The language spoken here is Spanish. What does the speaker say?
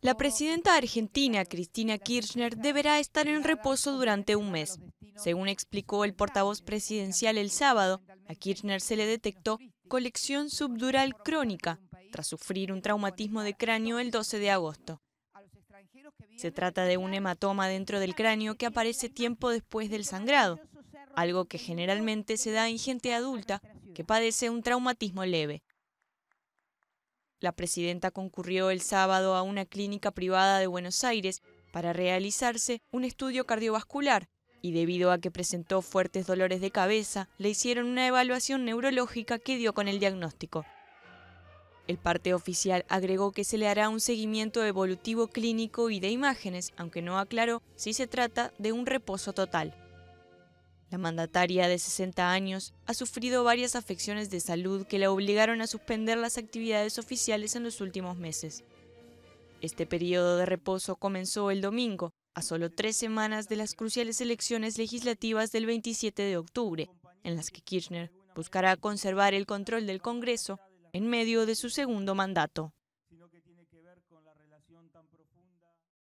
La presidenta argentina, Cristina Kirchner, deberá estar en reposo durante un mes. Según explicó el portavoz presidencial el sábado, a Kirchner se le detectó colección subdural crónica tras sufrir un traumatismo de cráneo el 12 de agosto. Se trata este de un hematoma dentro del cráneo que aparece tiempo después del sangrado, algo que generalmente se da en gente adulta que padece un traumatismo leve. La presidenta concurrió el sábado a una clínica privada de Buenos Aires para realizarse un estudio cardiovascular y debido a que presentó fuertes dolores de cabeza, le hicieron una evaluación neurológica que dio con el diagnóstico. El parte oficial agregó que se le hará un seguimiento evolutivo clínico y de imágenes, aunque no aclaró si se trata de un reposo total. La mandataria de 60 años ha sufrido varias afecciones de salud que la obligaron a suspender las actividades oficiales en los últimos meses. Este periodo de reposo comenzó el domingo, a solo tres semanas de las cruciales elecciones legislativas del 27 de octubre, en las que Kirchner buscará conservar el control del Congreso en medio de su segundo mandato.